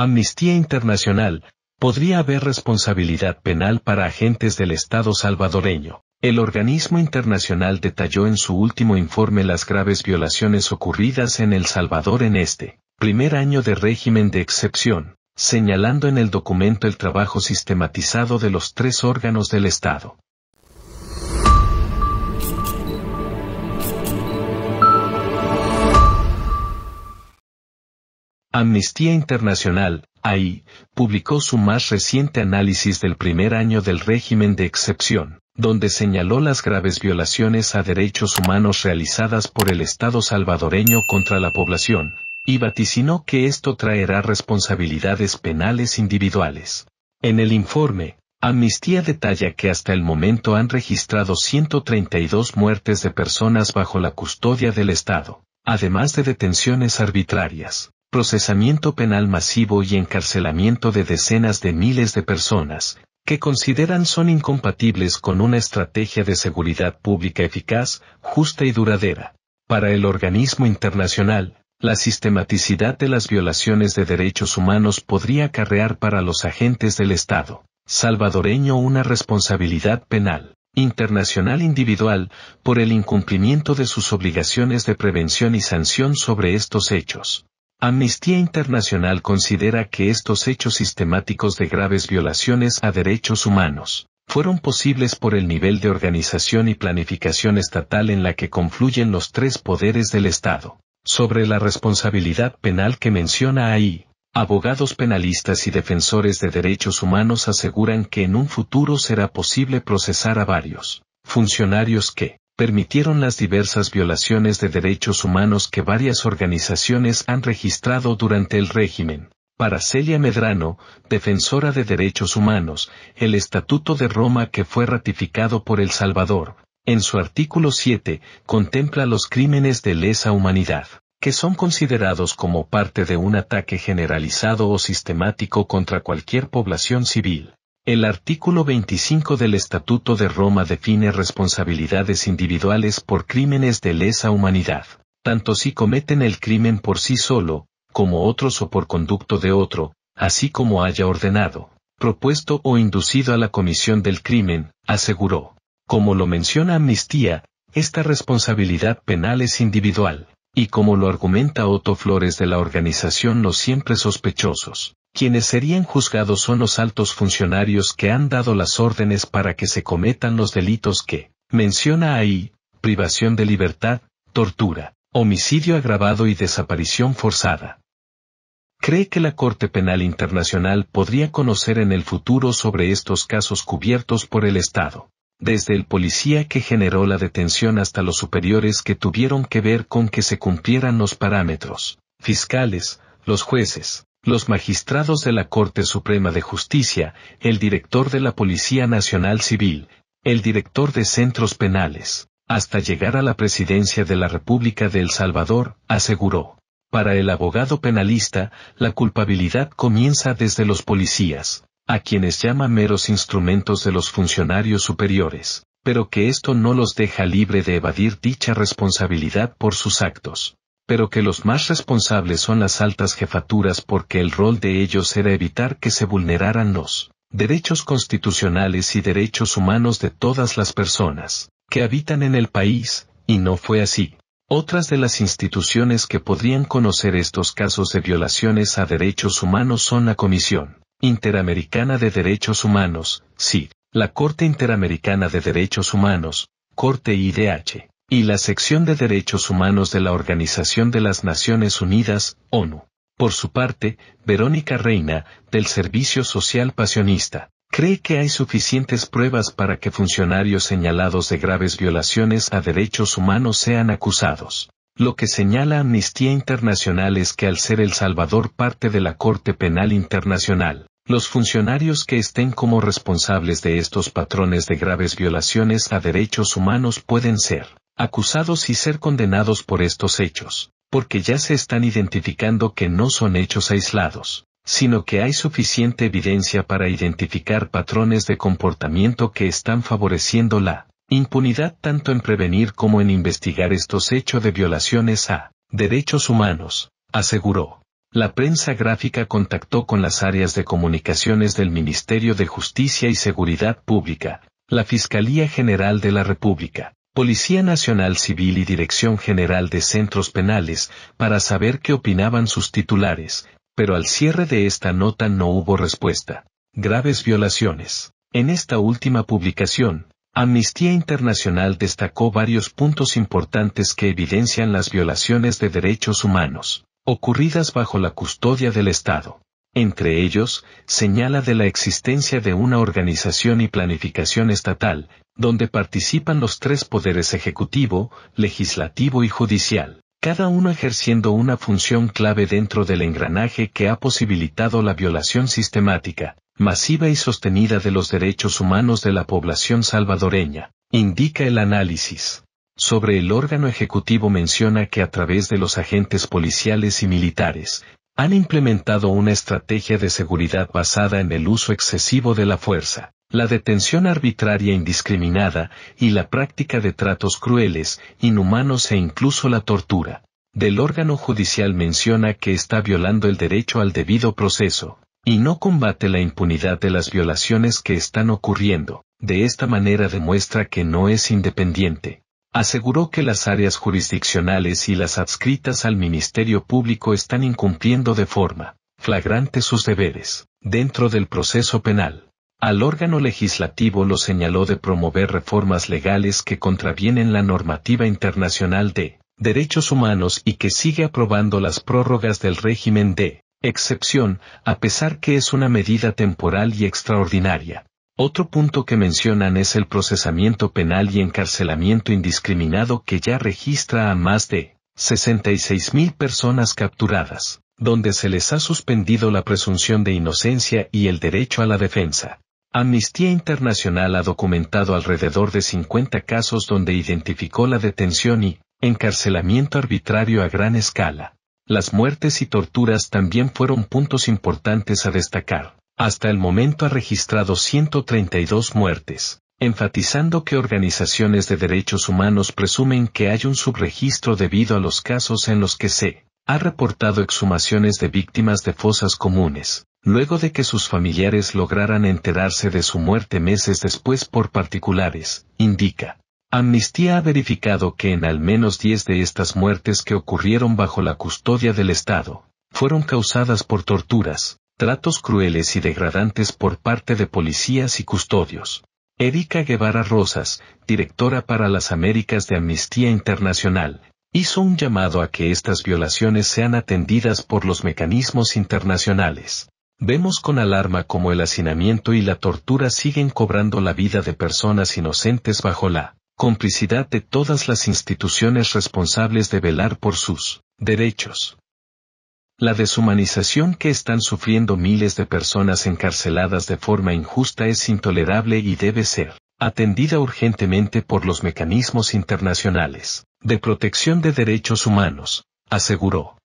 Amnistía Internacional, podría haber responsabilidad penal para agentes del Estado salvadoreño. El organismo internacional detalló en su último informe las graves violaciones ocurridas en El Salvador en este primer año de régimen de excepción, señalando en el documento el trabajo sistematizado de los tres órganos del Estado. Amnistía Internacional, ahí, publicó su más reciente análisis del primer año del régimen de excepción, donde señaló las graves violaciones a derechos humanos realizadas por el Estado salvadoreño contra la población, y vaticinó que esto traerá responsabilidades penales individuales. En el informe, Amnistía detalla que hasta el momento han registrado 132 muertes de personas bajo la custodia del Estado, además de detenciones arbitrarias procesamiento penal masivo y encarcelamiento de decenas de miles de personas, que consideran son incompatibles con una estrategia de seguridad pública eficaz, justa y duradera. Para el organismo internacional, la sistematicidad de las violaciones de derechos humanos podría acarrear para los agentes del Estado salvadoreño una responsabilidad penal, internacional individual, por el incumplimiento de sus obligaciones de prevención y sanción sobre estos hechos. Amnistía Internacional considera que estos hechos sistemáticos de graves violaciones a derechos humanos fueron posibles por el nivel de organización y planificación estatal en la que confluyen los tres poderes del Estado. Sobre la responsabilidad penal que menciona ahí, abogados penalistas y defensores de derechos humanos aseguran que en un futuro será posible procesar a varios funcionarios que, permitieron las diversas violaciones de derechos humanos que varias organizaciones han registrado durante el régimen. Para Celia Medrano, defensora de derechos humanos, el Estatuto de Roma que fue ratificado por El Salvador, en su artículo 7, contempla los crímenes de lesa humanidad, que son considerados como parte de un ataque generalizado o sistemático contra cualquier población civil, el artículo 25 del Estatuto de Roma define responsabilidades individuales por crímenes de lesa humanidad, tanto si cometen el crimen por sí solo, como otros o por conducto de otro, así como haya ordenado, propuesto o inducido a la comisión del crimen, aseguró. Como lo menciona Amnistía, esta responsabilidad penal es individual, y como lo argumenta Otto Flores de la organización Los Siempre Sospechosos, quienes serían juzgados son los altos funcionarios que han dado las órdenes para que se cometan los delitos que menciona ahí, privación de libertad, tortura, homicidio agravado y desaparición forzada. ¿Cree que la Corte Penal Internacional podría conocer en el futuro sobre estos casos cubiertos por el Estado? Desde el policía que generó la detención hasta los superiores que tuvieron que ver con que se cumplieran los parámetros, fiscales, los jueces, los magistrados de la Corte Suprema de Justicia, el director de la Policía Nacional Civil, el director de centros penales, hasta llegar a la presidencia de la República de El Salvador, aseguró. Para el abogado penalista, la culpabilidad comienza desde los policías, a quienes llama meros instrumentos de los funcionarios superiores, pero que esto no los deja libre de evadir dicha responsabilidad por sus actos pero que los más responsables son las altas jefaturas porque el rol de ellos era evitar que se vulneraran los derechos constitucionales y derechos humanos de todas las personas que habitan en el país, y no fue así. Otras de las instituciones que podrían conocer estos casos de violaciones a derechos humanos son la Comisión Interamericana de Derechos Humanos, sí, la Corte Interamericana de Derechos Humanos, Corte IDH, y la sección de Derechos Humanos de la Organización de las Naciones Unidas, ONU. Por su parte, Verónica Reina, del Servicio Social Pasionista, cree que hay suficientes pruebas para que funcionarios señalados de graves violaciones a derechos humanos sean acusados. Lo que señala Amnistía Internacional es que al ser El Salvador parte de la Corte Penal Internacional, los funcionarios que estén como responsables de estos patrones de graves violaciones a derechos humanos pueden ser acusados y ser condenados por estos hechos, porque ya se están identificando que no son hechos aislados, sino que hay suficiente evidencia para identificar patrones de comportamiento que están favoreciendo la impunidad tanto en prevenir como en investigar estos hechos de violaciones a derechos humanos, aseguró. La prensa gráfica contactó con las áreas de comunicaciones del Ministerio de Justicia y Seguridad Pública, la Fiscalía General de la República, Policía Nacional Civil y Dirección General de Centros Penales para saber qué opinaban sus titulares, pero al cierre de esta nota no hubo respuesta. Graves violaciones. En esta última publicación, Amnistía Internacional destacó varios puntos importantes que evidencian las violaciones de derechos humanos, ocurridas bajo la custodia del Estado. Entre ellos, señala de la existencia de una organización y planificación estatal, donde participan los tres poderes ejecutivo, legislativo y judicial, cada uno ejerciendo una función clave dentro del engranaje que ha posibilitado la violación sistemática, masiva y sostenida de los derechos humanos de la población salvadoreña, indica el análisis. Sobre el órgano ejecutivo menciona que a través de los agentes policiales y militares, han implementado una estrategia de seguridad basada en el uso excesivo de la fuerza, la detención arbitraria indiscriminada y la práctica de tratos crueles, inhumanos e incluso la tortura. Del órgano judicial menciona que está violando el derecho al debido proceso, y no combate la impunidad de las violaciones que están ocurriendo. De esta manera demuestra que no es independiente, aseguró que las áreas jurisdiccionales y las adscritas al Ministerio Público están incumpliendo de forma flagrante sus deberes dentro del proceso penal. Al órgano legislativo lo señaló de promover reformas legales que contravienen la normativa internacional de derechos humanos y que sigue aprobando las prórrogas del régimen de excepción, a pesar que es una medida temporal y extraordinaria, otro punto que mencionan es el procesamiento penal y encarcelamiento indiscriminado que ya registra a más de mil personas capturadas, donde se les ha suspendido la presunción de inocencia y el derecho a la defensa. Amnistía Internacional ha documentado alrededor de 50 casos donde identificó la detención y encarcelamiento arbitrario a gran escala. Las muertes y torturas también fueron puntos importantes a destacar hasta el momento ha registrado 132 muertes, enfatizando que organizaciones de derechos humanos presumen que hay un subregistro debido a los casos en los que se ha reportado exhumaciones de víctimas de fosas comunes, luego de que sus familiares lograran enterarse de su muerte meses después por particulares, indica. Amnistía ha verificado que en al menos 10 de estas muertes que ocurrieron bajo la custodia del Estado, fueron causadas por torturas, tratos crueles y degradantes por parte de policías y custodios. Erika Guevara Rosas, directora para las Américas de Amnistía Internacional, hizo un llamado a que estas violaciones sean atendidas por los mecanismos internacionales. Vemos con alarma cómo el hacinamiento y la tortura siguen cobrando la vida de personas inocentes bajo la complicidad de todas las instituciones responsables de velar por sus derechos. La deshumanización que están sufriendo miles de personas encarceladas de forma injusta es intolerable y debe ser atendida urgentemente por los mecanismos internacionales de protección de derechos humanos, aseguró.